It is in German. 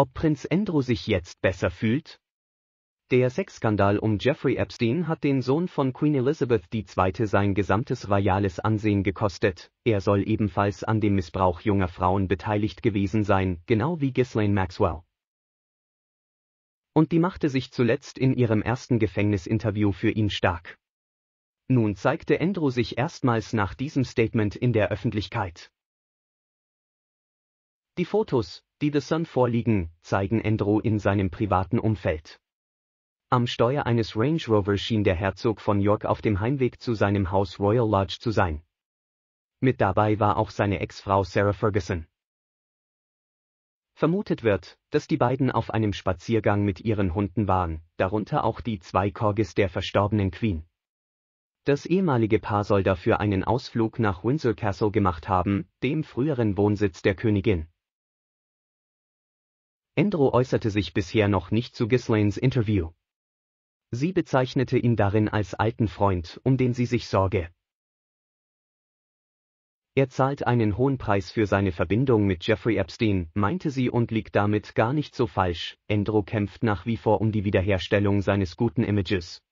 Ob Prinz Andrew sich jetzt besser fühlt? Der Sexskandal um Jeffrey Epstein hat den Sohn von Queen Elizabeth II. sein gesamtes royales Ansehen gekostet, er soll ebenfalls an dem Missbrauch junger Frauen beteiligt gewesen sein, genau wie Ghislaine Maxwell. Und die machte sich zuletzt in ihrem ersten Gefängnisinterview für ihn stark. Nun zeigte Andrew sich erstmals nach diesem Statement in der Öffentlichkeit. Die Fotos, die The Sun vorliegen, zeigen Andrew in seinem privaten Umfeld. Am Steuer eines Range Rover schien der Herzog von York auf dem Heimweg zu seinem Haus Royal Lodge zu sein. Mit dabei war auch seine Ex-Frau Sarah Ferguson. Vermutet wird, dass die beiden auf einem Spaziergang mit ihren Hunden waren, darunter auch die zwei Corgis der verstorbenen Queen. Das ehemalige Paar soll dafür einen Ausflug nach Windsor Castle gemacht haben, dem früheren Wohnsitz der Königin. Endro äußerte sich bisher noch nicht zu Ghislaines Interview. Sie bezeichnete ihn darin als alten Freund, um den sie sich sorge. Er zahlt einen hohen Preis für seine Verbindung mit Jeffrey Epstein, meinte sie und liegt damit gar nicht so falsch, Endro kämpft nach wie vor um die Wiederherstellung seines guten Images.